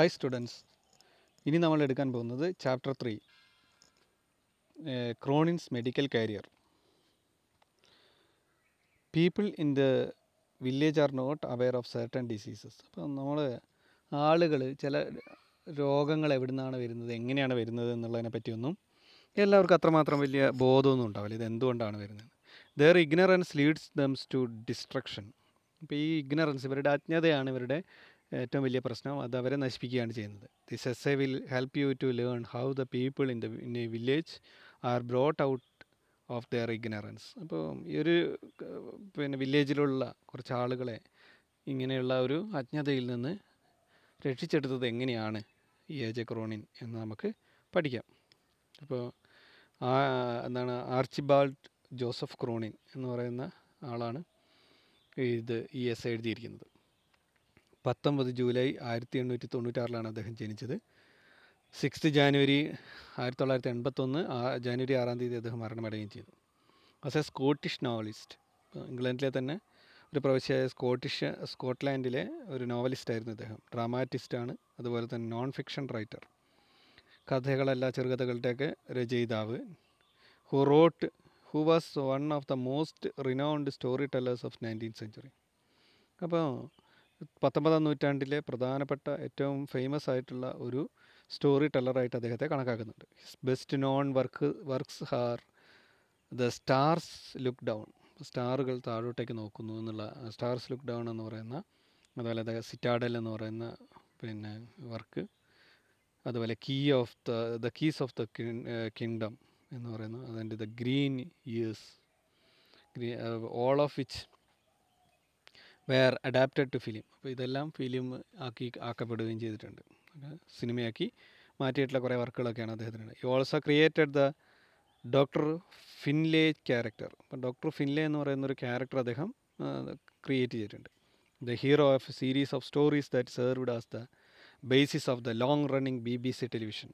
Hi students ഇനി നമ്മൾ എടുക്കാൻ പോകുന്നത് chapter three Cronin's medical career people in the village are not aware of certain diseases അപ്പോൾ നമ്മൾ ആളുകൾ ചില രോഗങ്ങൾ എവിടെ നിന്നാണ് വരുന്നത് എങ്ങനെയാണ് വരുന്നത് എന്നുള്ളതിനെ പറ്റിയൊന്നും എല്ലാവർക്കും അത്രമാത്രം വലിയ ബോധമൊന്നും ഉണ്ടാവില്ല ഇത് എന്തുകൊണ്ടാണ് വരുന്നത് their ignorance leads them to destruction അപ്പോൾ ഈ ഇഗ്നറൻസ് ഇവരുടെ അജ്ഞതയാണ് ഇവരുടെ ഏറ്റവും വലിയ പ്രശ്നം അത് അവരെ നശിപ്പിക്കുകയാണ് ചെയ്യുന്നത് this essay will help you to learn how the people in the in a village are brought out of their ignorance അപ്പോൾ ഈ ഒരു പിന്നെ വില്ലേജിലുള്ള കുറച്ച് ആളുകളെ ഇങ്ങനെയുള്ള ഒരു അജ്ഞതയിൽ നിന്ന് രക്ഷിച്ചെടുത്തത് എങ്ങനെയാണ് ഈ എ ജെ ക്രോണിൻ എന്ന് നമുക്ക് പഠിക്കാം അപ്പോൾ ആ എന്താണ് ആർച്ചിബാൾഡ് ജോസഫ് ക്രോണിൻ എന്ന് പറയുന്ന ആളാണ് ഇത് ഈ എസ് എഴുതിയിരിക്കുന്നത് പത്തൊമ്പത് ജൂലൈ ആയിരത്തി എണ്ണൂറ്റി തൊണ്ണൂറ്റാറിലാണ് അദ്ദേഹം ജനിച്ചത് സിക്സ്ത് ജാനുവരി ആയിരത്തി തൊള്ളായിരത്തി എൺപത്തൊന്ന് ജാനുവരി ആറാം തീയതി അദ്ദേഹം മരണമടയുകയും ചെയ്തു ആസ് എ സ്കോട്ടിഷ് നോവലിസ്റ്റ് ഇംഗ്ലണ്ടിലെ തന്നെ ഒരു പ്രവശ്യമായ സ്കോട്ടിഷ് സ്കോട്ട്ലാൻഡിലെ ഒരു നോവലിസ്റ്റ് ആയിരുന്നു ഇദ്ദേഹം ഡ്രാമാറ്റിസ്റ്റാണ് അതുപോലെ തന്നെ നോൺ ഫിക്ഷൻ റൈറ്റർ കഥകളല്ല ചെറുകഥകളുടെയൊക്കെ രചയിതാവ് who wrote who was one of the most renowned story tellers of nineteen century അപ്പോൾ പത്തൊമ്പതാം നൂറ്റാണ്ടിലെ പ്രധാനപ്പെട്ട ഏറ്റവും ഫേമസ് ആയിട്ടുള്ള ഒരു സ്റ്റോറി ടെല്ലറായിട്ട് അദ്ദേഹത്തെ കണക്കാക്കുന്നുണ്ട് his best non work works are the stars look down സ്റ്റാറുകൾ താഴോട്ടേക്ക് നോക്കുന്നു എന്നുള്ള സ്റ്റാർസ് ലുക്ക് ഡൗൺ എന്ന് പറയുന്ന അതുപോലെ അദ്ദേഹം സിറ്റാഡൽ എന്ന് പറയുന്ന പിന്നെ വർക്ക് അതുപോലെ key of the the keys of the kingdom എന്ന് പറയുന്ന അതിൻ്റെ the green years green all of which were adapted to film അപ്പോൾ ഇതെല്ലാം ഫിലിം ആക്കി ആക്കപ്പെടുകയും ചെയ്തിട്ടുണ്ട് സിനിമയാക്കി മാറ്റിയിട്ടുള്ള കുറേ വർക്കുകളൊക്കെയാണ് അദ്ദേഹത്തിനുണ്ട് you also created the doctor Finlay character അപ്പം ഡോക്ടർ ഫിൻലേ എന്ന് പറയുന്ന ഒരു ക്യാരക്ടർ അദ്ദേഹം ക്രിയേറ്റ് ചെയ്തിട്ടുണ്ട് the hero of series of stories that served as the basis of the long running B B C television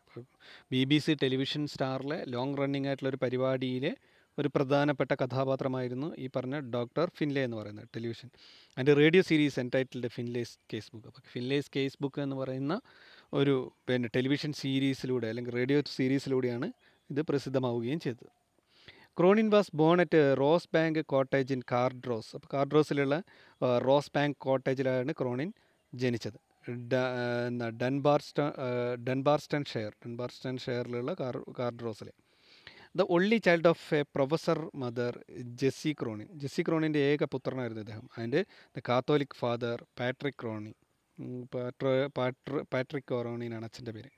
B B C television സ്റ്റാറിലെ long running ആയിട്ടുള്ള ഒരു പരിപാടിയിലെ ഒരു പ്രധാനപ്പെട്ട കഥാപാത്രമായിരുന്നു ഈ പറഞ്ഞ ഡോക്ടർ ഫിൻലെ എന്ന് പറയുന്ന ടെലിവിഷൻ അതിൻ്റെ radio series entitled Finlay's case book അപ്പോൾ ഫിൻലേസ് കേസ് ബുക്ക് എന്ന് പറയുന്ന ഒരു പിന്നെ ടെലിവിഷൻ സീരീസിലൂടെ അല്ലെങ്കിൽ റേഡിയോ സീരീസിലൂടെയാണ് ഇത് പ്രസിദ്ധമാവുകയും ചെയ്തത് Cronin was born at Rose Bank Cottage in Cardross അപ്പോൾ കാർഡ്രോസിലുള്ള റോസ് ബാങ്ക് കോട്ടേജിലാണ് ക്രോണിൻ ജനിച്ചത് ഡൻബാർസ്റ്റൺ ഡൻബാർസ്റ്റൺ ഷെയർ ഡൻബാർസ്റ്റൺ ഷെയറിലുള്ള കാർ കാർഡ്രോസിലെ the only child of a professor mother Jessie Cronin Jessie ക്രോണിൻ്റെ ഏക പുത്രനായിരുന്നു അദ്ദേഹം and the Catholic father Patrick Cronin പാട്രോ പാട്ര പാട്രിക് കൊറോണിനാണ് അച്ഛൻ്റെ പേര്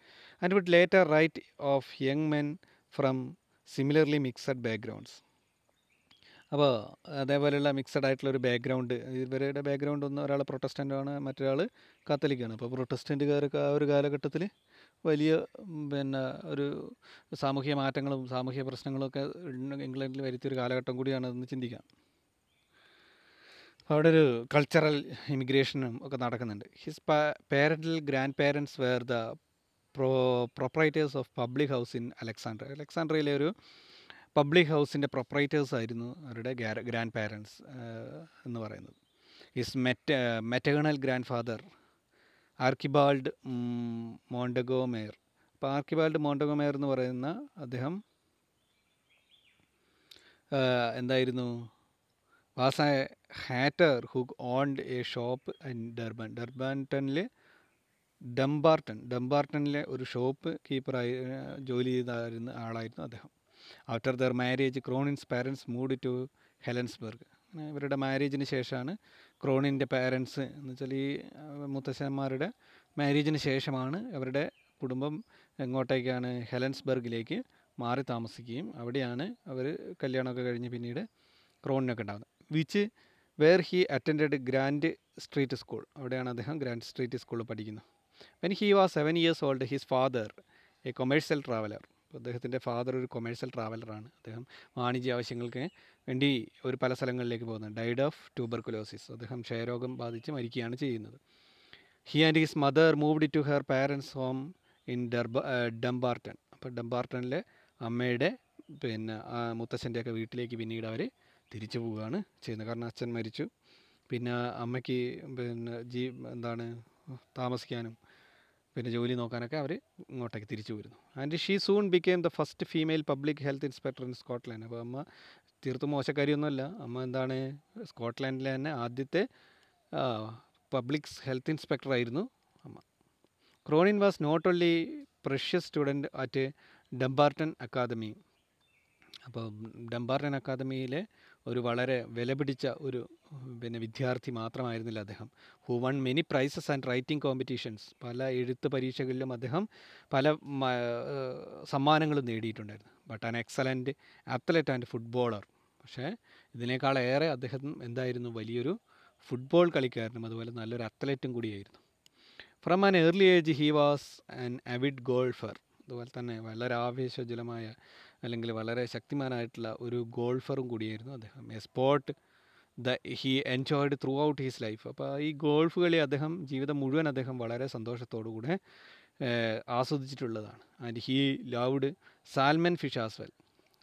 and with later write of young men from similarly mixed backgrounds അപ്പോൾ അതേപോലെയുള്ള മിക്സഡ് ആയിട്ടുള്ള ഒരു ബാക്ക്ഗ്രൗണ്ട് ഇവരുടെ ബാക്ക്ഗ്രൗണ്ട് ഒന്ന് ഒരാൾ പ്രൊട്ടസ്റ്റൻ്റാണ് മറ്റൊരാൾ കാത്തലിക്കാണ് അപ്പോൾ പ്രൊട്ടസ്റ്റൻറ്റുകാരൊക്കെ ആ ഒരു കാലഘട്ടത്തിൽ വലിയ പിന്നെ ഒരു സാമൂഹ്യ മാറ്റങ്ങളും സാമൂഹ്യ പ്രശ്നങ്ങളൊക്കെ ഇംഗ്ലണ്ടിൽ വരുത്തിയൊരു കാലഘട്ടം കൂടിയാണ് എന്ന് ചിന്തിക്കാം അവിടെ ഒരു കൾച്ചറൽ ഇമിഗ്രേഷനും ഒക്കെ നടക്കുന്നുണ്ട് his parental grandparents were the pro proprietors of public house in Alexandra അലക്സാണ്ട്രയിലെ ഒരു പബ്ലിക് ഹൗസിൻ്റെ പ്രൊപ്പറൈറ്റേഴ്സ് ആയിരുന്നു അവരുടെ ഗ്രാൻഡ് പാരൻസ് എന്ന് പറയുന്നത് ഹിസ് മെറ്റ maternal grandfather Archibald Montgomery അപ്പോൾ ആർക്കിബാൾഡ് മോണ്ടഗോമേർ എന്ന് പറയുന്ന അദ്ദേഹം എന്തായിരുന്നു was a hatter who owned a shop in Durban ഡർബാൻടണിൽ ഡംബാർട്ടൺ ഡംബാർട്ടണിലെ ഒരു ഷോപ്പ് കീപ്പറായി ജോലി ചെയ്തായിരുന്ന ആളായിരുന്നു അദ്ദേഹം after their marriage Cronin's parents moved to Helensburgh ഇവരുടെ മാരേജിന് ശേഷമാണ് ക്രോണിൻ്റെ പാരൻസ് എന്ന് വെച്ചാൽ ഈ മുത്തശ്ശന്മാരുടെ മാരേജിന് ശേഷമാണ് അവരുടെ കുടുംബം എങ്ങോട്ടേക്കാണ് ഹെലൻസ്ബർഗിലേക്ക് മാറി താമസിക്കുകയും അവിടെയാണ് അവർ കല്യാണമൊക്കെ കഴിഞ്ഞ് പിന്നീട് ക്രോണിനൊക്കെ ഉണ്ടാകുന്നത് which were he attend Grand Street School അവിടെയാണ് അദ്ദേഹം ഗ്രാൻഡ് സ്ട്രീറ്റ് സ്കൂളിൽ പഠിക്കുന്നത് when he was seven years old his father a commercial traveller അദ്ദേഹത്തിൻ്റെ ഫാദർ ഒരു കൊമേഴ്സ്യൽ ട്രാവലറാണ് അദ്ദേഹം വാണിജ്യ ആവശ്യങ്ങൾക്ക് വേണ്ടി ഒരു പല സ്ഥലങ്ങളിലേക്ക് പോകുന്നത് ഡൈഡ് ഓഫ് ട്യൂബർക്കുലോസിസ് അദ്ദേഹം ക്ഷയരോഗം ബാധിച്ച് മരിക്കുകയാണ് ചെയ്യുന്നത് he and his mother moved to her parents home in ഡർബ ഡംബാർട്ടൺ അപ്പോൾ ഡംബാർട്ടണിലെ അമ്മയുടെ പിന്നെ മുത്തച്ഛൻ്റെയൊക്കെ വീട്ടിലേക്ക് പിന്നീട് അവർ തിരിച്ചു പോവുകയാണ് ചെയ്യുന്നത് കാരണം അച്ഛൻ മരിച്ചു പിന്നെ അമ്മയ്ക്ക് പിന്നെ ജീ എന്താണ് താമസിക്കാനും പിന്നെ ജോലി നോക്കാനൊക്കെ അവർ ഇങ്ങോട്ടേക്ക് തിരിച്ചു വരുന്നു and she soon became the first female public health inspector in Scotland അപ്പോൾ അമ്മ തീർത്തും മോശക്കാരിയൊന്നുമല്ല അമ്മ എന്താണ് സ്കോട്ട്ലാൻഡിലെ തന്നെ ആദ്യത്തെ പബ്ലിക് ഹെൽത്ത് ഇൻസ്പെക്ടർ ആയിരുന്നു അമ്മ Cronin was not only precious student at Dumbarton Academy അപ്പോൾ ഡംബാർട്ടൺ അക്കാദമിയിലെ ഒരു വളരെ വിലപിടിച്ച ഒരു പിന്നെ വിദ്യാർത്ഥി മാത്രമായിരുന്നില്ല അദ്ദേഹം who won many prizes and writing competitions പല എഴുത്ത് പരീക്ഷകളിലും അദ്ദേഹം പല സമ്മാനങ്ങളും നേടിയിട്ടുണ്ടായിരുന്നു but an excellent athlete and footballer പക്ഷേ ഇതിനേക്കാളേറെ അദ്ദേഹം എന്തായിരുന്നു വലിയൊരു ഫുട്ബോൾ കളിക്കാരനും അതുപോലെ നല്ലൊരു അത്ലറ്റും കൂടിയായിരുന്നു from an early age he was an avid golfer അതുപോലെ തന്നെ വളരെ ആവേശജലമായ അല്ലെങ്കിൽ വളരെ ശക്തിമാനായിട്ടുള്ള ഒരു ഗോൾഫറും കൂടിയായിരുന്നു അദ്ദേഹം a sport the he enjoyed throughout his life അപ്പോൾ ഈ ഗോൾഫ് കളി അദ്ദേഹം ജീവിതം മുഴുവൻ അദ്ദേഹം വളരെ സന്തോഷത്തോടു കൂടെ ആസ്വദിച്ചിട്ടുള്ളതാണ് and he loved salmon fish as well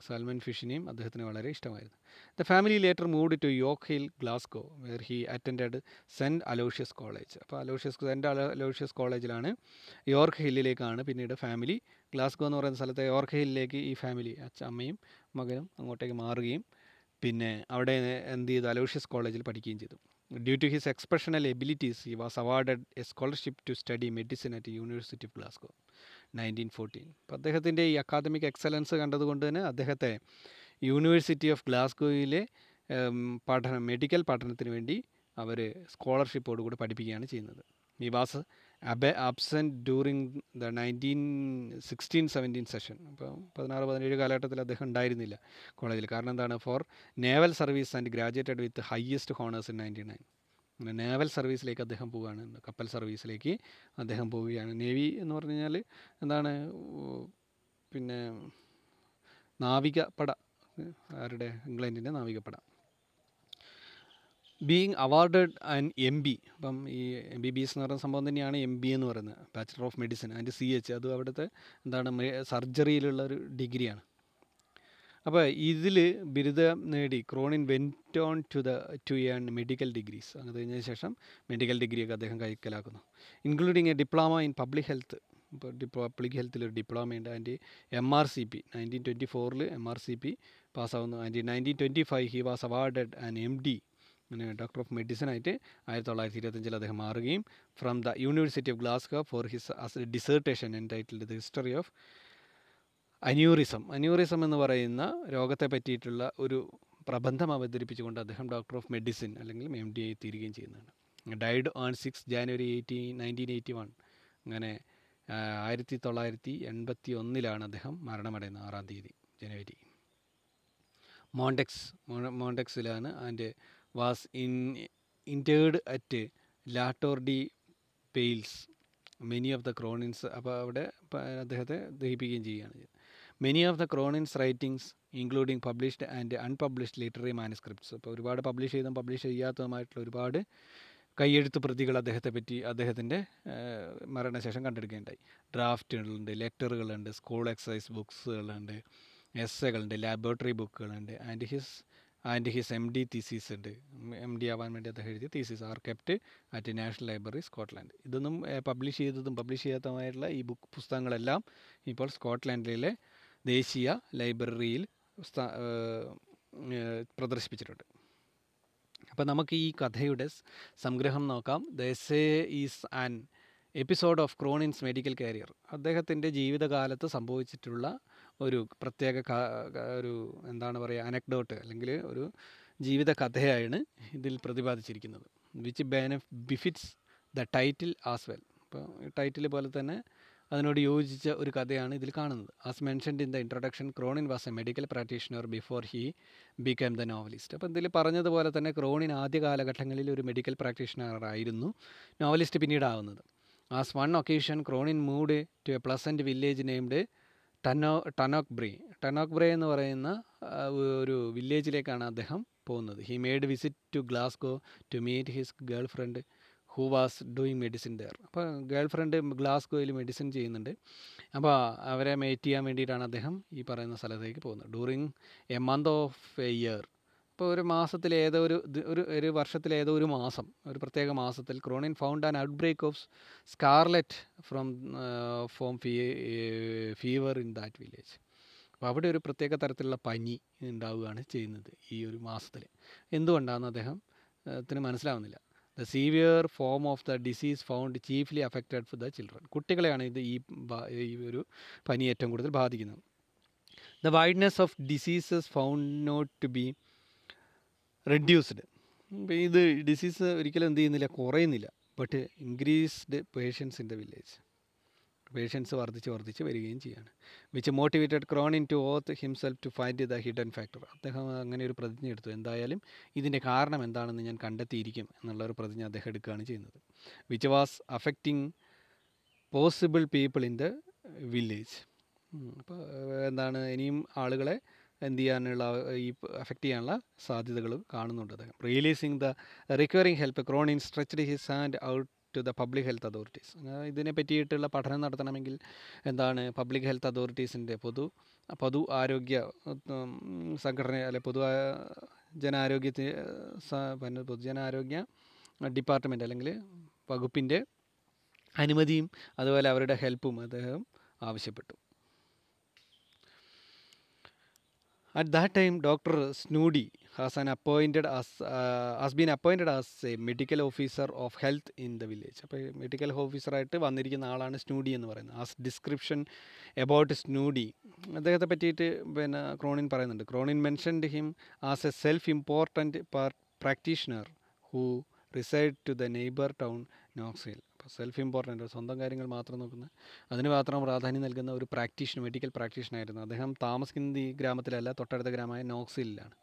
salmon ഫിഷിനെയും അദ്ദേഹത്തിന് വളരെ ഇഷ്ടമായിരുന്നു the family later moved to York Hill Glasgow where he attend Saint Aloysius College അപ്പോൾ അലോഷ്യസ് സെൻറ്റ് അലോഷ്യസ് കോളേജിലാണ് യോർക്ക് ഹില്ലിലേക്കാണ് പിന്നീട് ഫാമിലി ഗ്ലാസ്കോ എന്ന് പറയുന്ന സ്ഥലത്തെ യോർക്ക് ഹില്ലിലേക്ക് ഈ ഫാമിലി അമ്മയും മകനും അങ്ങോട്ടേക്ക് മാറുകയും പിന്നെ അവിടെ എന്ത് ചെയ്തു അലോഷ്യസ് കോളേജിൽ പഠിക്കുകയും ചെയ്തു due to his exceptional abilities he was awarded a scholarship to study medicine at university of Glasgow nineteen fourteen അപ്പോൾ അദ്ദേഹത്തിൻ്റെ ഈ അക്കാദമിക് എക്സലൻസ് കണ്ടതുകൊണ്ട് തന്നെ അദ്ദേഹത്തെ യൂണിവേഴ്സിറ്റി ഓഫ് ഗ്ലാസ്കോയിലെ പഠനം മെഡിക്കൽ പഠനത്തിന് വേണ്ടി അവർ സ്കോളർഷിപ്പോടുകൂടി പഠിപ്പിക്കുകയാണ് ചെയ്യുന്നത് നിവാസ് അബെ absent during the nineteen sixteen seventeen session അപ്പോൾ പതിനാറ് പതിനേഴ് കാലഘട്ടത്തിൽ അദ്ദേഹം ഉണ്ടായിരുന്നില്ല കോളേജിൽ കാരണം എന്താണ് for naval service and graduated with highest honours in ninety nine naval സർവീസിലേക്ക് അദ്ദേഹം പോവുകയാണ് കപ്പൽ സർവീസിലേക്ക് അദ്ദേഹം പോവുകയാണ് നേവി എന്ന് പറഞ്ഞു കഴിഞ്ഞാൽ എന്താണ് പിന്നെ നാവികപട ആരുടെ ഇംഗ്ലണ്ടിൻ്റെ നാവികപ്പട being awarded and M B അപ്പം ഈ എം ബി ബി എസ് എന്ന് പറയുന്ന സംഭവം തന്നെയാണ് എം ബി എന്ന് പറയുന്നത് ബാച്ചലർ ഓഫ് മെഡിസിൻ അതിൻ്റെ സി എച്ച് അത് അവിടുത്തെ എന്താണ് സർജറിയിലുള്ള ഒരു ഡിഗ്രിയാണ് അപ്പോൾ ഇതിൽ ബിരുദം നേടി Cronin went on to the to earn medical degrees അങ്ങനെ കഴിഞ്ഞതിന് ശേഷം മെഡിക്കൽ ഡിഗ്രിയൊക്കെ അദ്ദേഹം കൈക്കലാക്കുന്നു including a diploma in public health ഇപ്പോൾ ഡിപ്ലോ പബ്ലിക് ഹെൽത്തിൽ ഒരു ഡിപ്ലോമ ഉണ്ട് അതിൻ്റെ M R C P nineteen twenty ഫോറിൽ എം ആർ സി പി പാസ്സാവുന്നു and nineteen twenty five he was awarded an M D അങ്ങനെ ഡോക്ടർ ഓഫ് മെഡിസിൻ ആയിട്ട് ആയിരത്തി തൊള്ളായിരത്തി ഇരുപത്തഞ്ചിൽ അദ്ദേഹം മാറുകയും from the university of Glasgow for his അസ് ഡിസേർട്ടേഷൻ എൻ entitled the history of aneurysm aneurysm എന്ന് പറയുന്ന രോഗത്തെ പറ്റിയിട്ടുള്ള ഒരു പ്രബന്ധം അവതരിപ്പിച്ചുകൊണ്ട് അദ്ദേഹം ഡോക്ടർ ഓഫ് മെഡിസിൻ അല്ലെങ്കിൽ എം ഡി ആയി തീരുകയും ചെയ്യുന്നതാണ് died on six January eighteen nineteen eighty one അങ്ങനെ ആയിരത്തി തൊള്ളായിരത്തി എൺപത്തി ഒന്നിലാണ് അദ്ദേഹം മരണമടയുന്നത് ആറാം തീയതി ജനുവരി മോണ്ടെക്സ് മോണ്ടെക്സിലാണ് അതിൻ്റെ was in interred at La Tour de Peilz many of the Cronin's അപ്പോൾ അവിടെ അദ്ദേഹത്തെ ദഹിപ്പിക്കുകയും ചെയ്യുകയാണ് ചെയ്തത് many of the Cronin's writings including published and unpublished literary manuscripts അപ്പോൾ ഒരുപാട് പബ്ലിഷ് ചെയ്തും പബ്ലിഷ് ചെയ്യാത്തതുമായിട്ടുള്ള ഒരുപാട് കൈയെഴുത്ത് പ്രതികൾ അദ്ദേഹത്തെ പറ്റി അദ്ദേഹത്തിൻ്റെ മരണശേഷം കണ്ടെടുക്കുകയുണ്ടായി ഡ്രാഫ്റ്റുകളുണ്ട് ലെറ്ററുകളുണ്ട് സ്കൂൾ എക്സസൈസ് ബുക്സുകളുണ്ട് എസ്സകളുണ്ട് ലാബോറട്ടറി ബുക്കുകളുണ്ട് and his and his M D thesis ഉണ്ട് എം ഡി ആവാൻ വേണ്ടി അദ്ദേഹം എഴുതിയ thesis are kept at National Library Scotland ഇതൊന്നും പബ്ലിഷ് ചെയ്തതും പബ്ലിഷ് ചെയ്യാത്തതുമായിട്ടുള്ള ഈ ബുക്ക് പുസ്തകങ്ങളെല്ലാം ഇപ്പോൾ സ്കോട്ട്ലാൻഡിലെ ദേശീയ ലൈബ്രറിയിൽ പ്രദർശിപ്പിച്ചിട്ടുണ്ട് അപ്പോൾ നമുക്ക് ഈ കഥയുടെ സംഗ്രഹം നോക്കാം the essay is an episode of Cronin's medical career അദ്ദേഹത്തിൻ്റെ ജീവിതകാലത്ത് സംഭവിച്ചിട്ടുള്ള ഒരു പ്രത്യേക ഒരു എന്താണ് പറയുക അനക്ഡോട്ട് അല്ലെങ്കിൽ ഒരു ജീവിത കഥയാണ് ഇതിൽ പ്രതിപാദിച്ചിരിക്കുന്നത് വിച്ച് ബെനഫ് befits the title as well അപ്പോൾ ടൈറ്റിൽ പോലെ തന്നെ അതിനോട് യോജിച്ച ഒരു കഥയാണ് ഇതിൽ കാണുന്നത് as mentioned in the introduction Cronin was a medical practitioner before he became the novelist അപ്പോൾ ഇതിൽ പറഞ്ഞതുപോലെ തന്നെ ക്രോണിൻ ആദ്യ കാലഘട്ടങ്ങളിൽ ഒരു മെഡിക്കൽ പ്രാക്ടീഷണറായിരുന്നു ആയിരുന്നു നോവലിസ്റ്റ് പിന്നീടാവുന്നത് as one occasion Cronin moved to a pleasant village named ടനോ ടനോക് ബ്രി ടനോക് ബ്രേ എന്ന് പറയുന്ന ഒരു വില്ലേജിലേക്കാണ് അദ്ദേഹം പോകുന്നത് he made visit to Glasgow to meet his girlfriend who was doing medicine there അപ്പോൾ ഗേൾ ഫ്രണ്ട് ഗ്ലാസ്ഗോയിൽ മെഡിസിൻ ചെയ്യുന്നുണ്ട് അപ്പോൾ അവരെ മേറ്റ് ചെയ്യാൻ വേണ്ടിയിട്ടാണ് അദ്ദേഹം ഈ പറയുന്ന സ്ഥലത്തേക്ക് പോകുന്നത് during a month of a year ഇപ്പോൾ ഒരു മാസത്തിൽ ഏതോ ഒരു ഒരു ഒരു വർഷത്തിൽ ഏതോ ഒരു മാസം ഒരു പ്രത്യേക മാസത്തിൽ Cronin found an outbreak of scarlet from form ഫീ ഫീവർ ഇൻ ദാറ്റ് വില്ലേജ് അപ്പോൾ അവിടെ ഒരു പ്രത്യേക തരത്തിലുള്ള പനി ഉണ്ടാവുകയാണ് ചെയ്യുന്നത് ഈ ഒരു മാസത്തിൽ എന്തുകൊണ്ടാണെന്ന് അദ്ദേഹത്തിന് മനസ്സിലാവുന്നില്ല the severe form of the disease found chiefly affected for the children കുട്ടികളെയാണ് ഇത് ഈ ഈ ഒരു പനി ഏറ്റവും കൂടുതൽ ബാധിക്കുന്നത് the wideness of diseases found not to be reduced ഇപ്പം ഇത് ഡിസീസ് ഒരിക്കലും എന്ത് ചെയ്യുന്നില്ല കുറയുന്നില്ല but increased patients in the village patients വർദ്ധിച്ച് വർദ്ധിച്ച് വരികയും ചെയ്യുകയാണ് which motivated Cronin to oath himself to find the hidden factor അദ്ദേഹം അങ്ങനെ ഒരു പ്രതിജ്ഞ എടുത്തു എന്തായാലും ഇതിൻ്റെ കാരണം എന്താണെന്ന് ഞാൻ കണ്ടെത്തിയിരിക്കും എന്നുള്ള ഒരു പ്രതിജ്ഞ അദ്ദേഹം എടുക്കുകയാണ് ചെയ്യുന്നത് which was affecting possible people in the village അപ്പോൾ എന്താണ് ഇനിയും ആളുകളെ എന്ത് ചെയ്യാനുള്ള ഈ അഫക്റ്റ് ചെയ്യാനുള്ള സാധ്യതകൾ കാണുന്നുണ്ട് അദ്ദേഹം releasing the requiring help Cronin stretched his and out to the public health authorities ഇതിനെ പറ്റിയിട്ടുള്ള പഠനം നടത്തണമെങ്കിൽ എന്താണ് പബ്ലിക് ഹെൽത്ത് അതോറിറ്റീസിൻ്റെ പൊതു പൊതു ആരോഗ്യ സംഘടന അല്ലെ പൊതു ജനാരോഗ്യ പിന്നെ പൊതുജനാരോഗ്യ ഡിപ്പാർട്ട്മെൻറ്റ് അല്ലെങ്കിൽ വകുപ്പിൻ്റെ അനുമതിയും അതുപോലെ അവരുടെ ഹെൽപ്പും അദ്ദേഹം ആവശ്യപ്പെട്ടു at that time doctor Snoody has an appointed as uh, been appointed as a medical officer of health in the village അപ്പോൾ മെഡിക്കൽ ഓഫീസറായിട്ട് വന്നിരിക്കുന്ന ആളാണ് സ്നൂഡി എന്ന് പറയുന്നത് ആസ് ഡിസ്ക്രിപ്ഷൻ എബൌട്ട് സ്നൂഡി അദ്ദേഹത്തെ പറ്റിയിട്ട് പിന്നെ ക്രോണിൻ പറയുന്നുണ്ട് Cronin mentioned him as a self important പാർ practitioner who reside to the neighbour town നോക്സിൽ സെൽഫ് ഇമ്പോർട്ടൻറ്റ് സ്വന്തം കാര്യങ്ങൾ മാത്രം നോക്കുന്ന അതിന് മാത്രം പ്രാധാന്യം നൽകുന്ന ഒരു പ്രാക്ടീഷ്യൻ മെഡിക്കൽ ആയിരുന്നു അദ്ദേഹം താമസിക്കുന്നത് ഈ ഗ്രാമത്തിലല്ല തൊട്ടടുത്ത ഗ്രാമമായ നോക്സിലാണ്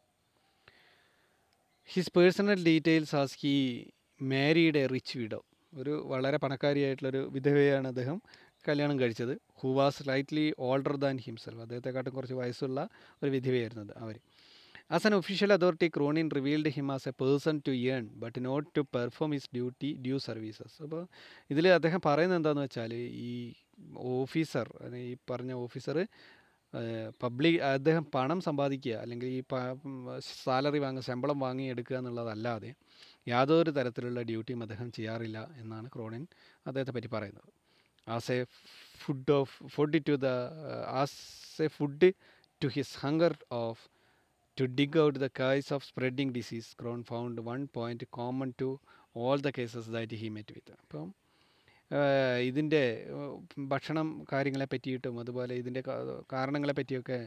his personal details as he married a rich widow ഒരു വളരെ പണക്കാരിയായിട്ടുള്ളൊരു വിധവയാണ് അദ്ദേഹം കല്യാണം കഴിച്ചത് who was lightly older than himself അദ്ദേഹത്തെക്കാട്ടും കുറച്ച് വയസ്സുള്ള ഒരു വിധവയായിരുന്നത് അവർ As an official authority, Cronin revealed him as a person to earn but not to perform his duty due services. അപ്പോൾ ഇതിൽ അദ്ദേഹം പറയുന്നത് എന്താണെന്ന് വെച്ചാൽ ഈ ഓഫീസർ ഈ പറഞ്ഞ ഓഫീസർ പബ്ലിക് അദ്ദേഹം പണം സമ്പാദിക്കുക അല്ലെങ്കിൽ ഈ സാലറി വാങ്ങുക ശമ്പളം വാങ്ങി എടുക്കുക എന്നുള്ളതല്ലാതെ യാതൊരു തരത്തിലുള്ള ഡ്യൂട്ടിയും അദ്ദേഹം ചെയ്യാറില്ല എന്നാണ് ക്രോണിൻ അദ്ദേഹത്തെ പറ്റി പറയുന്നത് as a food of food to the as a food to his hunger of to dig out the cause of spreading disease, Crohn found one point common to all the cases that he met with. അപ്പം ഇതിൻ്റെ ഭക്ഷണം കാര്യങ്ങളെ പറ്റിയിട്ടും അതുപോലെ ഇതിൻ്റെ കാരണങ്ങളെ പറ്റിയൊക്കെ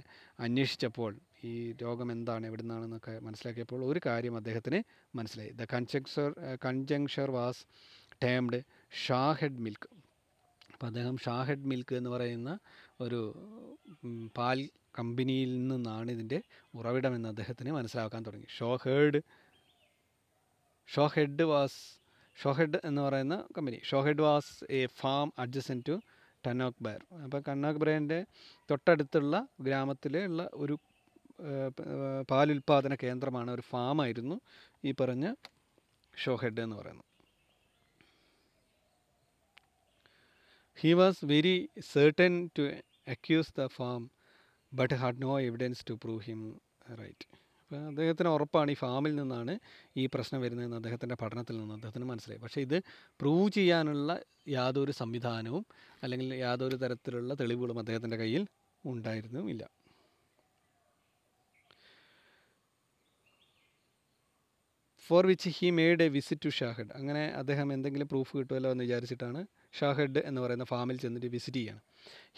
അന്വേഷിച്ചപ്പോൾ ഈ രോഗം എന്താണ് എവിടെ നിന്നാണെന്നൊക്കെ മനസ്സിലാക്കിയപ്പോൾ ഒരു കാര്യം അദ്ദേഹത്തിന് മനസ്സിലായി the conjuncture conjuncture was termed ഷാഹെഡ് മിൽക്ക് അപ്പോൾ അദ്ദേഹം ഷാഹെഡ് മിൽക്ക് എന്ന് പറയുന്ന ഒരു പാൽ കമ്പനിയിൽ നിന്നാണ് ഇതിൻ്റെ ഉറവിടമെന്ന് അദ്ദേഹത്തിന് മനസ്സിലാക്കാൻ തുടങ്ങി Shawhead Shawhead was Shawhead എന്ന് പറയുന്ന company Shawhead was a farm adjacent to Tannochbrae അപ്പോൾ കണ്ണോക്ക് ബയറിൻ്റെ തൊട്ടടുത്തുള്ള ഗ്രാമത്തിലെ ഉള്ള ഒരു പാലുൽപാദന കേന്ദ്രമാണ് ഒരു ഫാമായിരുന്നു ഈ പറഞ്ഞ ഹെഡ് എന്ന് പറയുന്നത് he was very certain to accuse the farm but had no evidence to prove him right അപ്പോൾ അദ്ദേഹത്തിന് ഉറപ്പാണ് ഈ ഫാമിൽ നിന്നാണ് ഈ പ്രശ്നം വരുന്നതെന്ന് അദ്ദേഹത്തിൻ്റെ പഠനത്തിൽ നിന്ന് അദ്ദേഹത്തിന് മനസ്സിലായി പക്ഷേ ഇത് പ്രൂവ് ചെയ്യാനുള്ള യാതൊരു സംവിധാനവും അല്ലെങ്കിൽ യാതൊരു തരത്തിലുള്ള തെളിവുകളും അദ്ദേഹത്തിൻ്റെ കയ്യിൽ ഉണ്ടായിരുന്നുമില്ല for which he made a visit to Shawhead അങ്ങനെ അദ്ദേഹം എന്തെങ്കിലും പ്രൂഫ് കിട്ടുമല്ലോ എന്ന് വിചാരിച്ചിട്ടാണ് ഷാഹെഡ് എന്ന് പറയുന്ന ഫാമിൽ ചെന്നിട്ട് വിസിറ്റ് ചെയ്യാണ്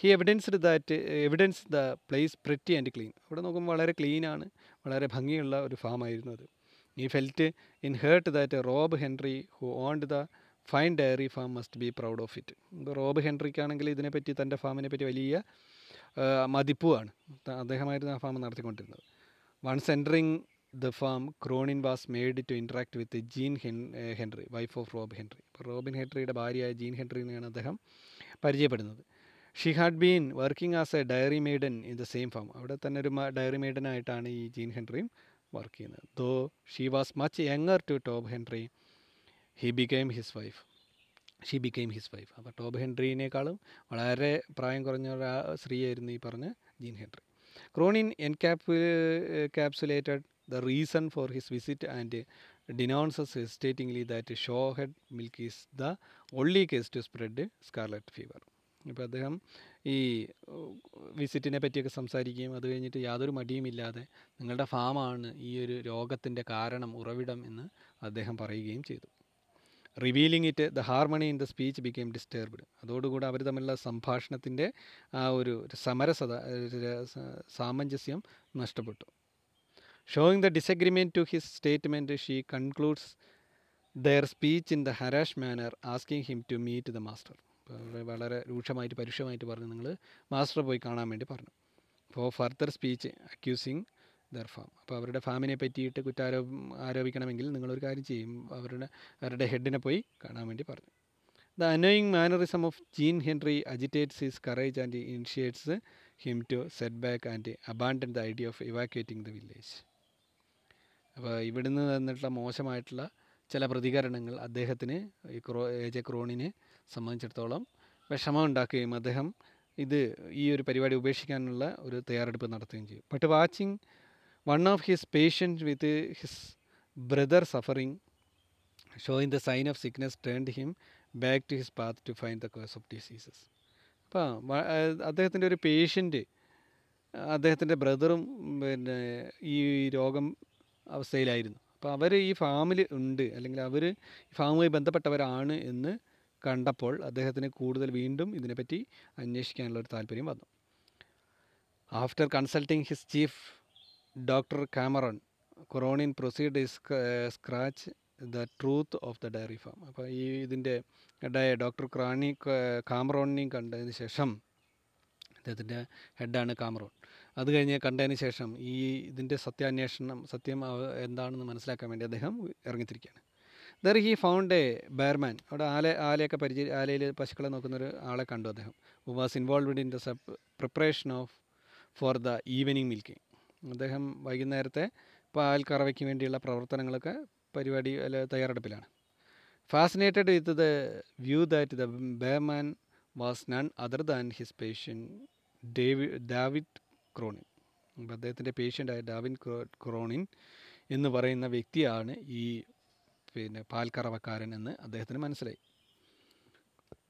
he evidenced that evidence the place pretty and clean അവിടെ നോക്കുമ്പോൾ വളരെ ക്ലീനാണ് വളരെ ഭംഗിയുള്ള ഒരു ഫാമായിരുന്നു അത് ഈ felt in heart that Rob Henry who owned the fine dairy farm must be proud of it Rob ഹെൻറിക്കാണെങ്കിൽ ഇതിനെപ്പറ്റി തൻ്റെ ഫാമിനെ പറ്റി വലിയ മതിപ്പുമാണ് അദ്ദേഹമായിരുന്നു ആ ഫാം നടത്തിക്കൊണ്ടിരുന്നത് once entering the farm Cronin was made to interact with Jean Hen Henry wife of Rob Henry Robin ഹെൻറിയുടെ ഭാര്യയായ ജീൻ ഹെൻറിനെയാണ് അദ്ദേഹം പരിചയപ്പെടുന്നത് she had been working as a dairy maiden in the same farm അവിടെ തന്നെ ഒരു diary മെയ്ഡനായിട്ടാണ് ഈ gene ഹെൻറിയും വർക്ക് ചെയ്യുന്നത് though she was much younger to Rob Henry he became his wife she became his wife അപ്പോൾ Rob ഹെൻറിനേക്കാളും വളരെ പ്രായം കുറഞ്ഞ ഒരു സ്ത്രീയായിരുന്നു ഈ പറഞ്ഞ Jean Henry Cronin encapsulated the reason for his visit and denounces statingly that Shawhead milk is the only case to spread scarlet fever അപ്പോൾ അദ്ദേഹം ഈ വിസിറ്റിനെ പറ്റിയൊക്കെ സംസാരിക്കുകയും അത് കഴിഞ്ഞിട്ട് യാതൊരു മടിയുമില്ലാതെ നിങ്ങളുടെ ഫാമാണ് ഈ ഒരു രോഗത്തിൻ്റെ കാരണം ഉറവിടം എന്ന് അദ്ദേഹം പറയുകയും ചെയ്തു revealing it the harmony in the speech became disturbed അതോടുകൂടി അവർ തമ്മിലുള്ള സംഭാഷണത്തിൻ്റെ ആ ഒരു സമരസത സാമഞ്ജസ്യം നഷ്ടപ്പെട്ടു Showing the disagreement to his statement, she concludes their speech in the harash manner, asking him to meet the master. വളരെ രൂക്ഷമായിട്ട് പരുഷമായിട്ട് പറഞ്ഞു നിങ്ങൾ മാസ്റ്ററെ പോയി കാണാൻ വേണ്ടി പറഞ്ഞു for further speech accusing their farm അപ്പോൾ അവരുടെ ഫാമിനെ പറ്റിയിട്ട് കുറ്റാരോ ആരോപിക്കണമെങ്കിൽ നിങ്ങളൊരു കാര്യം ചെയ്യും അവരുടെ അവരുടെ ഹെഡിനെ പോയി കാണാൻ വേണ്ടി പറഞ്ഞു the annoying mannerism of Jean Henry agitates his courage and initiates him to set back and abandon the idea of evacuating the village അപ്പോൾ ഇവിടുന്ന് തന്നിട്ടുള്ള മോശമായിട്ടുള്ള ചില പ്രതികരണങ്ങൾ അദ്ദേഹത്തിന് ഈ ക്രോ എ ജെ ക്രോണിനെ സംബന്ധിച്ചിടത്തോളം വിഷമം ഉണ്ടാക്കുകയും അദ്ദേഹം ഇത് ഈ ഒരു പരിപാടി ഉപേക്ഷിക്കാനുള്ള ഒരു തയ്യാറെടുപ്പ് നടത്തുകയും ചെയ്യും but watching one of his patient with his brother suffering in the sign of sickness turned him back to his path to find the case of diseases അപ്പോൾ അദ്ദേഹത്തിൻ്റെ ഒരു പേഷ്യൻറ്റ് അദ്ദേഹത്തിൻ്റെ ബ്രദറും പിന്നെ ഈ രോഗം അവസ്ഥയിലായിരുന്നു അപ്പോൾ അവർ ഈ ഫാമിൽ ഉണ്ട് അല്ലെങ്കിൽ അവർ ഫാമുമായി ബന്ധപ്പെട്ടവരാണ് എന്ന് കണ്ടപ്പോൾ അദ്ദേഹത്തിന് കൂടുതൽ വീണ്ടും ഇതിനെപ്പറ്റി അന്വേഷിക്കാനുള്ള ഒരു താല്പര്യം വന്നു after consulting his chief doctor Cameron Cronin proceed scratch the truth of the dairy farm അപ്പോൾ ഈ ഇതിൻ്റെ ഡോക്ടർ ക്രാണി കാമറോണിനെയും കണ്ടതിന് ശേഷം അദ്ദേഹത്തിൻ്റെ ഹെഡാണ് കാമറോൺ അത് കഴിഞ്ഞ് കണ്ടതിന് ശേഷം ഈ ഇതിൻ്റെ സത്യാന്വേഷണം സത്യം എന്താണെന്ന് മനസ്സിലാക്കാൻ വേണ്ടി അദ്ദേഹം ഇറങ്ങിത്തിരിക്കുകയാണ് there he found a byreman അവിടെ ആല ആലയൊക്കെ പരിചയ ആലയിൽ പശുക്കളെ നോക്കുന്ന ഒരു ആളെ കണ്ടു അദ്ദേഹം who was involved in the preparation of for the evening milking അദ്ദേഹം വൈകുന്നേരത്തെ പാൽ കറവയ്ക്ക് വേണ്ടിയുള്ള പ്രവർത്തനങ്ങളൊക്കെ പരിപാടി അല്ല തയ്യാറെടുപ്പിലാണ് fascinated with the view that the byreman was none other than his patient Davie David Cronin അപ്പോൾ അദ്ദേഹത്തിൻ്റെ പേഷ്യൻ്റായ ഡാവിൻ ക്രോണിൻ എന്ന് പറയുന്ന വ്യക്തിയാണ് ഈ പിന്നെ പാൽക്കറവക്കാരൻ എന്ന് അദ്ദേഹത്തിന് മനസ്സിലായി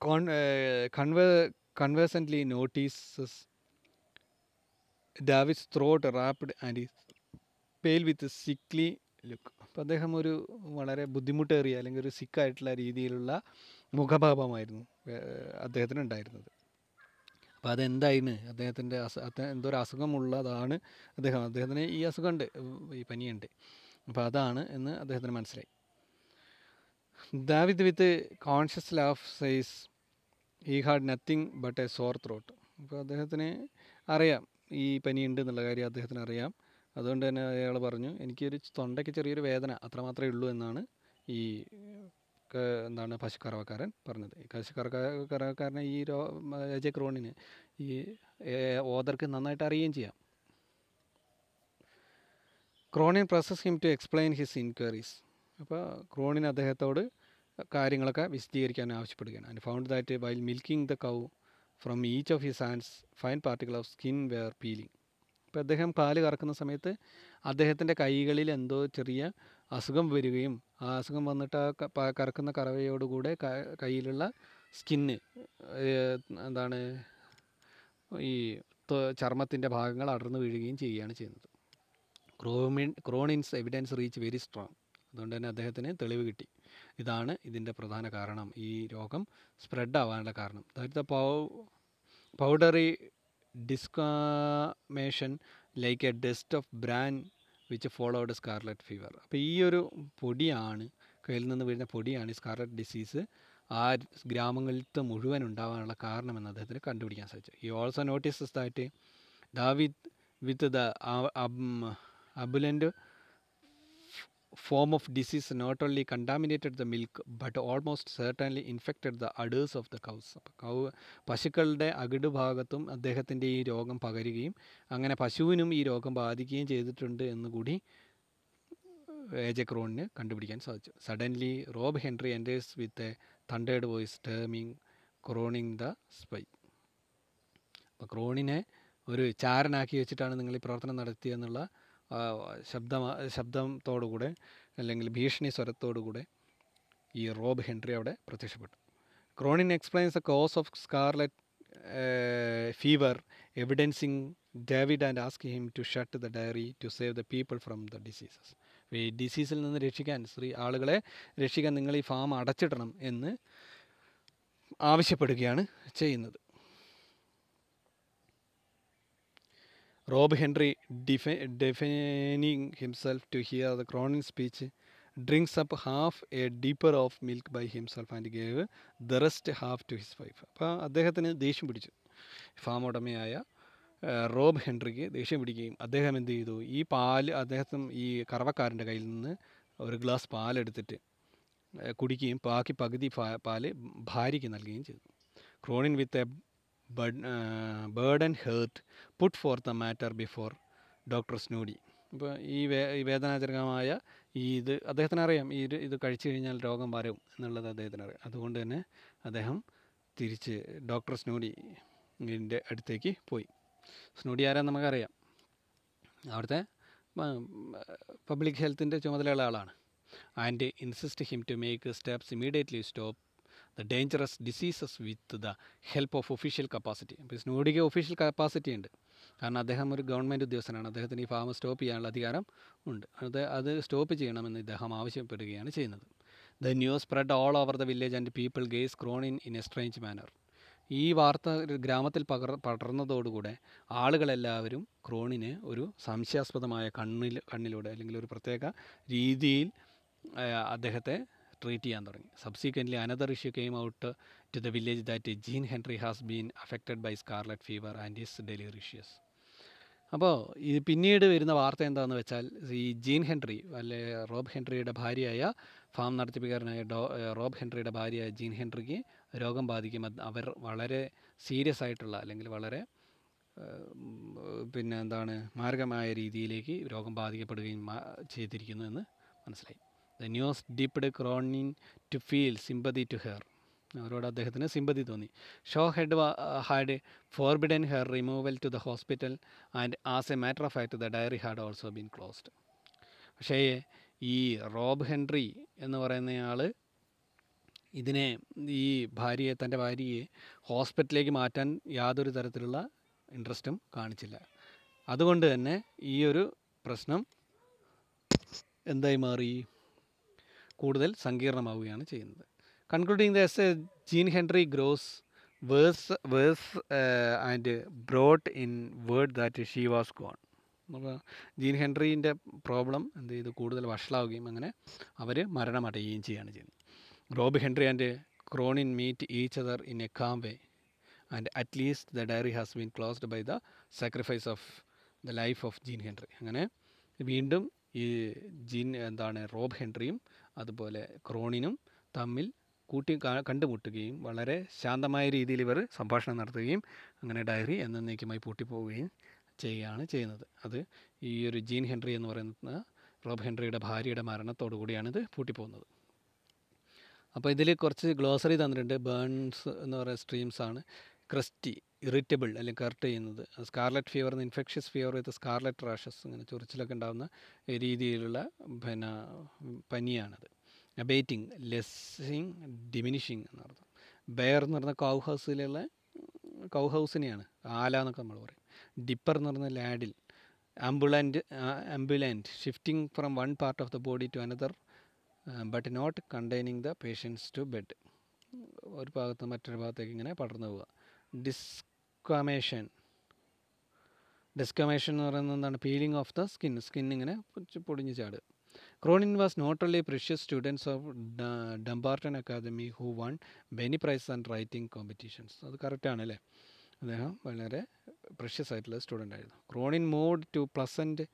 കോൺ കൺവേ കൺവേസൻ്റ്ലി notices Davie's throat rapid and pale with sickly look അപ്പോൾ അദ്ദേഹം ഒരു വളരെ ബുദ്ധിമുട്ടേറിയ അല്ലെങ്കിൽ ഒരു സിക്കായിട്ടുള്ള രീതിയിലുള്ള മുഖഭാവമായിരുന്നു അദ്ദേഹത്തിന് ഉണ്ടായിരുന്നത് അപ്പോൾ അതെന്തായിരുന്നു അദ്ദേഹത്തിൻ്റെ അസു എന്തോ ഒരു അസുഖമുള്ളതാണ് അദ്ദേഹം അദ്ദേഹത്തിന് ഈ അസുഖമുണ്ട് ഈ പനിയുണ്ട് അപ്പോൾ അതാണ് എന്ന് അദ്ദേഹത്തിന് മനസ്സിലായി David with conscious laugh sighs he had nothing but a sore throat അപ്പോൾ അദ്ദേഹത്തിന് അറിയാം ഈ പനിയുണ്ട് എന്നുള്ള കാര്യം അദ്ദേഹത്തിന് അറിയാം അതുകൊണ്ട് തന്നെ അയാൾ പറഞ്ഞു എനിക്കൊരു തൊണ്ടയ്ക്ക് ചെറിയൊരു വേദന അത്രമാത്രമേ ഉള്ളൂ എന്നാണ് ഈ എന്താണ് പശുക്കറവക്കാരൻ പറഞ്ഞത് ഈ പശുക്കറവക്കാരനെ ഈ രോ എജെ ക്രോണിന് ഈ ഓദർക്ക് നന്നായിട്ട് അറിയുകയും ചെയ്യാം Cronin process him to explain his inquiries അപ്പോൾ ക്രോണിൻ അദ്ദേഹത്തോട് കാര്യങ്ങളൊക്കെ വിശദീകരിക്കാൻ ആവശ്യപ്പെടുകയാണ് and found that while milking the cow from each of his hands fine particles of skin were peeling അപ്പോൾ അദ്ദേഹം പാല് കറക്കുന്ന സമയത്ത് അദ്ദേഹത്തിൻ്റെ കൈകളിൽ എന്തോ ചെറിയ അസുഖം വരികയും ആ അസുഖം വന്നിട്ട് ആ കറക്കുന്ന കറവയോടുകൂടെ കയ്യിലുള്ള സ്കിന്ന് എന്താണ് ഈ ചർമ്മത്തിൻ്റെ ഭാഗങ്ങൾ അടർന്നു വീഴുകയും ചെയ്യുകയാണ് ചെയ്യുന്നത് Cronin Cronin's evidence reach very strong അതുകൊണ്ട് തന്നെ അദ്ദേഹത്തിന് തെളിവ് കിട്ടി ഇതാണ് ഇതിൻ്റെ പ്രധാന കാരണം ഈ രോഗം സ്പ്രെഡ് ആവാനുള്ള കാരണം അതായത് powdery desquamation like a dust of brand which followed scarlet fever അപ്പോൾ ഈ ഒരു പൊടിയാണ് കയ്യിൽ നിന്ന് വീഴുന്ന പൊടിയാണ് ഈ സ്കാർലറ്റ് ഡിസീസ് ആ ഗ്രാമങ്ങളിലത്തെ മുഴുവൻ ഉണ്ടാവാനുള്ള കാരണമെന്ന് അദ്ദേഹത്തിന് കണ്ടുപിടിക്കാൻ സാധിച്ചു ഈ also notices that David with the ambulant form of disease not only contaminated the milk but almost certainly infected the udders of the cows അപ്പോൾ കൗ പശുക്കളുടെ അകിട് ഭാഗത്തും അദ്ദേഹത്തിൻ്റെ ഈ രോഗം പകരുകയും അങ്ങനെ പശുവിനും ഈ രോഗം ബാധിക്കുകയും ചെയ്തിട്ടുണ്ട് എന്ന് കൂടി എ ജെ ക്രോണിന് കണ്ടുപിടിക്കാൻ സാധിച്ചു suddenly Rob Henry enters with a thundered voice terming Cronin the spy അപ്പോൾ ക്രോണിനെ ഒരു ചാരനാക്കി വെച്ചിട്ടാണ് നിങ്ങൾ ഈ പ്രവർത്തനം നടത്തിയെന്നുള്ള ശബ്ദ ശബ്ദത്തോടുകൂടെ അല്ലെങ്കിൽ ഭീഷണി സ്വരത്തോടുകൂടെ ഈ റോബ് ഹെൻറി അവിടെ പ്രത്യക്ഷപ്പെട്ടു Cronin explains the cause of scarlet fever evidencing David and ask him to shut the dairy to save the people from the diseases ഈ ഡിസീസിൽ നിന്ന് രക്ഷിക്കാൻ ശ്രീ ആളുകളെ രക്ഷിക്കാൻ നിങ്ങൾ ഈ ഫാം അടച്ചിടണം എന്ന് ആവശ്യപ്പെടുകയാണ് ചെയ്യുന്നത് റോബ് ഹെൻറി ഡിഫെ ഡെഫൈനിങ് himself to hear the Cronin speech drinks up half a dipper of milk by himself and gave the rest half to his wife അപ്പോൾ അദ്ദേഹത്തിന് ദേഷ്യം പിടിച്ചു ഫാം ഉടമയായ റോബ് ഹെൻറിക്ക് ദേഷ്യം പിടിക്കുകയും അദ്ദേഹം എന്ത് ചെയ്തു ഈ പാൽ അദ്ദേഹത്തും ഈ കറവക്കാരൻ്റെ കയ്യിൽ നിന്ന് ഒരു ഗ്ലാസ് പാലെടുത്തിട്ട് കുടിക്കുകയും ബാക്കി പകുതി പാല് ഭാര്യയ്ക്ക് നൽകുകയും ചെയ്തു Cronin with a bad and heart put for the matter before doctor Snoddy ഇപ്പോൾ ഈ വേ ഈ വേദനാജനകമായ ഈ ഇത് അദ്ദേഹത്തിന് അറിയാം ഈ ഇത് കഴിച്ചു കഴിഞ്ഞാൽ രോഗം വരും എന്നുള്ളത് അദ്ദേഹത്തിന് അറിയാം അതുകൊണ്ട് തന്നെ അദ്ദേഹം തിരിച്ച് ഡോക്ടർ സ്നൂഡിൻ്റെ അടുത്തേക്ക് പോയി സ്നൂഡി ആരാന്ന് നമുക്കറിയാം അവിടുത്തെ പബ്ലിക് ഹെൽത്തിൻ്റെ ചുമതലയുള്ള ആളാണ് and insist him to make steps immediately stop the dangerous diseases with the help of official capacity അപ്പോൾ സ്നോഡിക്ക് ഒഫീഷ്യൽ കപ്പാസിറ്റി ഉണ്ട് കാരണം അദ്ദേഹം ഒരു ഗവൺമെൻറ് ഉദ്യോഗസ്ഥനാണ് അദ്ദേഹത്തിന് ഈ ഫാം സ്റ്റോപ്പ് ചെയ്യാനുള്ള അധികാരം ഉണ്ട് അത് അത് സ്റ്റോപ്പ് ചെയ്യണമെന്ന് ഇദ്ദേഹം ആവശ്യപ്പെടുകയാണ് ചെയ്യുന്നത് the news spread all over the village and people gaze Cronin in a strange manner ഈ വാർത്ത ഗ്രാമത്തിൽ പകർ പടർന്നതോടുകൂടെ ആളുകളെല്ലാവരും ക്രോണിനെ ഒരു സംശയാസ്പദമായ കണ്ണിൽ കണ്ണിലൂടെ അല്ലെങ്കിൽ ഒരു പ്രത്യേക രീതിയിൽ അദ്ദേഹത്തെ ട്രീറ്റ് ചെയ്യാൻ തുടങ്ങി subsequently another issue came out to the village that Jean Henry has been affected by scarlet fever and is delirious അപ്പോൾ ഇത് പിന്നീട് വരുന്ന വാർത്ത എന്താണെന്ന് വെച്ചാൽ ഈ ജീൻ ഹെൻറി അല്ലെ റോബ് ഹെൻറിയുടെ ഭാര്യയായ ഫാം നടത്തിപ്പിക്കാരനായ ഡോ റോബ് ഹെൻറിയുടെ ഭാര്യയായ ജീൻ ഹെൻറിക്ക് രോഗം ബാധിക്കും അവർ വളരെ സീരിയസ് ആയിട്ടുള്ള അല്ലെങ്കിൽ വളരെ പിന്നെ എന്താണ് മാർഗമായ രീതിയിലേക്ക് രോഗം ബാധിക്കപ്പെടുകയും ചെയ്തിരിക്കുന്നു എന്ന് മനസ്സിലായി the news dipped Cronin to feel sympathy to her അവരോട് അദ്ദേഹത്തിന് സിമ്പതി തോന്നി Shawhead had forbidden her removal to the hospital and as a matter of fact the dairy had also been closed പക്ഷേ ഈ Rob Henry എന്ന് പറയുന്നയാൾ ഇതിനെ ഈ ഭാര്യയെ തൻ്റെ ഭാര്യയെ ഹോസ്പിറ്റലിലേക്ക് മാറ്റാൻ യാതൊരു തരത്തിലുള്ള ഇൻട്രസ്റ്റും കാണിച്ചില്ല അതുകൊണ്ട് തന്നെ ഈ ഒരു പ്രശ്നം എന്തായി മാറി കൂടുതൽ സങ്കീർണമാവുകയാണ് ചെയ്യുന്നത് concluding the essay Jean Henry grows worse worse and brought in word that she was gone Jean ഹെൻറിൻ്റെ പ്രോബ്ലം എന്ത് ചെയ്തു കൂടുതൽ വഷളാവുകയും അങ്ങനെ അവർ മരണമടയുകയും ചെയ്യുകയാണ് ചെയ്യുന്നത് Rob Henry and Cronin meet each other in a calm way and at least the dairy has been closed by the sacrifice of the life of Jean Henry അങ്ങനെ വീണ്ടും ഈ ജീൻ എന്താണ് റോബ് ഹെൻറിയും അതുപോലെ ക്രോണിനും തമ്മിൽ കൂട്ടി കണ്ടുമുട്ടുകയും വളരെ ശാന്തമായ രീതിയിൽ ഇവർ സംഭാഷണം നടത്തുകയും അങ്ങനെ ഡയറി എന്നേക്കുമായി പൂട്ടിപ്പോവുകയും ചെയ്യുകയാണ് ചെയ്യുന്നത് അത് ഈ ഒരു ജീൻ ഹെൻറി എന്ന് പറയുന്ന റോബ് ഹെൻറിയുടെ ഭാര്യയുടെ മരണത്തോടു കൂടിയാണിത് പൂട്ടിപ്പോകുന്നത് അപ്പോൾ ഇതിൽ കുറച്ച് ഗ്ലോസറി തന്നിട്ടുണ്ട് ബേൺസ് എന്ന് പറയുന്ന സ്ട്രീംസാണ് ക്രിസ്റ്റി ഇറിറ്റബിൾ അല്ലെങ്കിൽ കർട്ട് ചെയ്യുന്നത് സ്കാർലറ്റ് ഫീവർ എന്ന് infectious fever with scarlet rashes ഇങ്ങനെ ചൊറിച്ചിലൊക്കെ ഉണ്ടാകുന്ന രീതിയിലുള്ള പിന്നെ പനിയാണത് അബേറ്റിംഗ് ലെസ്സിങ് ഡിമിനിഷിങ് എന്നർത്ഥം ബെയർ എന്ന് പറഞ്ഞ കൗ ഹൗസിലുള്ള കൗ ഹൗസിനെയാണ് ആല എന്നൊക്കെ നമ്മൾ പറയും ഡിപ്പർ എന്ന് പറഞ്ഞ ladle ambulant ambulant shifting from one part of the body to another but not containing the patients to bed ഒരു ഭാഗത്ത് മറ്റൊരു ഭാഗത്തേക്ക് ഇങ്ങനെ പടർന്നു പോവുക ഡിസ് ഡിസ്ക്വാമേഷൻ ഡിസ്ക്വാമേഷൻ എന്ന് പറയുന്നത് എന്താണ് peeling of the skin skin ഇങ്ങനെ പൊടിഞ്ഞു ചാട് Cronin was not only precious students of Dumbarton Academy who won Benny prize and writing competitions അത് കറക്റ്റാണ് അല്ലേ അദ്ദേഹം വളരെ പ്രഷ്യസ് ആയിട്ടുള്ള സ്റ്റുഡൻ്റ് ആയിരുന്നു Cronin mode to pleasant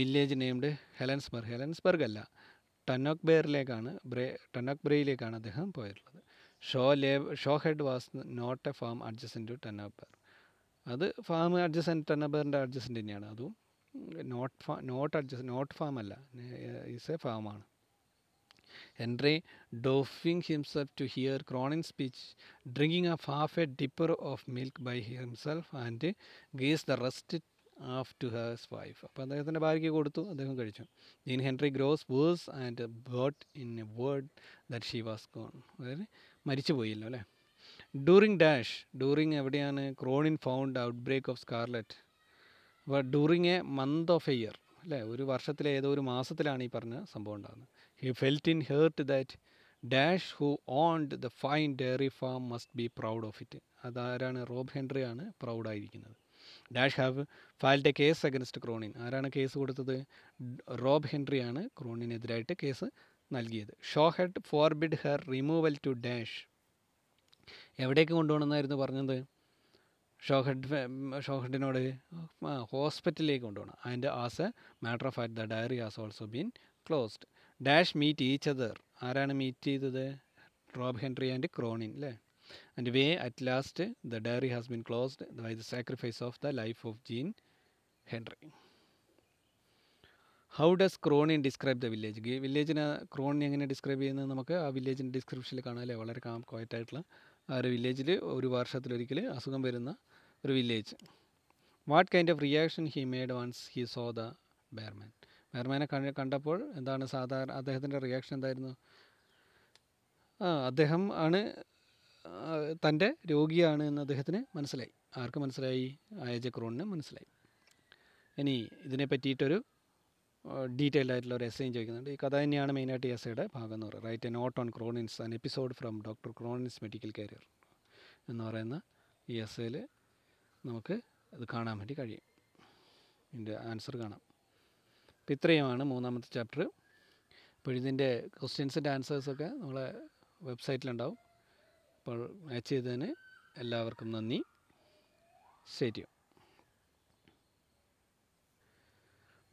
village named Helensburgh Helensburgh അല്ല ടനോക് ബെയറിലേക്കാണ് ബ്രേ ടനോക് ബ്രേയിലേക്കാണ് അദ്ദേഹം പോയിട്ടുള്ളത് ഷോ ലേ Shawhead was not a farm adjust to Tannochbrae അത് ഫാം അഡ്ജസൻറ്റ് ടന്നബറിൻ്റെ അഡ്ജസൻറ്റ് തന്നെയാണ് അതും നോട്ട് ഫാ നോട്ട് അഡ്ജസ്റ്റ് നോട്ട് ഫാം അല്ല ഈസ് എ ഫാമാണ് Henry defying himself to hear Cronin speech drinking of half a dipper of milk by himself and gives the rest of to hers wife അപ്പോൾ അദ്ദേഹത്തിൻ്റെ ഭാര്യയ്ക്ക് കൊടുത്തു അദ്ദേഹം കഴിച്ചു in Henry grows worse and brought in a word that she was gone അതായത് മരിച്ചു പോയില്ലോ അല്ലേ ഡൂറിങ് ഡാഷ് ഡൂറിങ് എവിടെയാണ് Cronin found out break of scarlet during a month of a year അല്ലേ ഒരു വർഷത്തിലെ ഏതോ ഒരു മാസത്തിലാണ് ഈ പറഞ്ഞ സംഭവം ഉണ്ടാകുന്നത് he felt in heart that dash who owned the fine dairy farm must be proud of it അതാരാണ് റോബ് ഹെൻറി ആണ് പ്രൗഡായിരിക്കുന്നത് dash have filed a case against Cronin ആരാണ് കേസ് കൊടുത്തത് റോബ് ഹെൻറി ആണ് ക്രോണിനെതിരായിട്ട് കേസ് നൽകിയത് Shawhead forbid her removal to dash എവിടേക്ക് കൊണ്ടുപോകണമെന്നായിരുന്നു പറഞ്ഞത് ഷോഹഡ് ഷോഹഡിനോട് ഹോസ്പിറ്റലിലേക്ക് കൊണ്ടുപോകണം and as a matter of at the dairy has also been closed dash meet each other ആരാണ് മീറ്റ് ചെയ്തത് റോബ് ഹെൻറി ആൻഡ് ക്രോണിൻ അല്ലേ and way at last the dairy has been closed by the sacrifice of the life of Jean Henry how does Cronin describe the village വില്ലേജിനെ ക്രോണിനെ എങ്ങനെ describe ചെയ്യുന്നത് നമുക്ക് ആ വില്ലേജിൻ്റെ ഡിസ്ക്രിപ്ഷനിൽ കാണാമല്ലേ വളരെ കാം ആയിട്ടുള്ള ആ ഒരു വില്ലേജിൽ ഒരു വർഷത്തിലൊരിക്കൽ അസുഖം വരുന്ന ഒരു village what kind of reaction he made once he saw the byreman ബെയർമാനെ കണ്ടപ്പോൾ എന്താണ് സാധാരണ അദ്ദേഹത്തിൻ്റെ റിയാക്ഷൻ എന്തായിരുന്നു ആ അദ്ദേഹം ആണ് തൻ്റെ രോഗിയാണ് എന്ന് അദ്ദേഹത്തിന് മനസ്സിലായി ആർക്ക് മനസ്സിലായി ആയജ ക്രോണിന് മനസ്സിലായി ഇനി ഇതിനെ പറ്റിയിട്ടൊരു ഡീറ്റെയിൽഡ് ആയിട്ടുള്ള ഒരു എസ്സേയും ചോദിക്കുന്നുണ്ട് ഈ കഥ തന്നെയാണ് മെയിനായിട്ട് എസ്സയുടെ ഭാഗം എന്ന് പറയുന്നത് write a note on Cronin's an episode from doctor Cronin's medical career എന്ന് പറയുന്ന ഈ എസ്സേയിൽ നമുക്ക് അത് കാണാൻ വേണ്ടി കഴിയും ഇതിൻ്റെ ആൻസർ കാണാം അപ്പം ഇത്രയുമാണ് മൂന്നാമത്തെ ചാപ്റ്റർ അപ്പോൾ ഇതിൻ്റെ ക്വസ്റ്റ്യൻസിൻ്റെ ആൻസേഴ്സൊക്കെ നമ്മളെ വെബ്സൈറ്റിലുണ്ടാവും അപ്പോൾ മാച്ച് ചെയ്തതിന് എല്ലാവർക്കും നന്ദി ശരി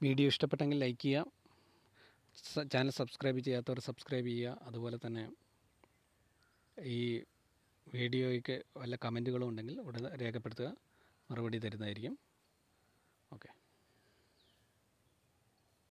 വീഡിയോ ഇഷ്ടപ്പെട്ടെങ്കിൽ ലൈക്ക് ചെയ്യുക ചാനൽ സബ്സ്ക്രൈബ് ചെയ്യാത്തവർ സബ്സ്ക്രൈബ് ചെയ്യുക അതുപോലെ തന്നെ ഈ വീഡിയോയ്ക്ക് വല്ല കമൻറ്റുകളും ഉണ്ടെങ്കിൽ ഉടനെ രേഖപ്പെടുത്തുക മറുപടി തരുന്നതായിരിക്കും ഓക്കെ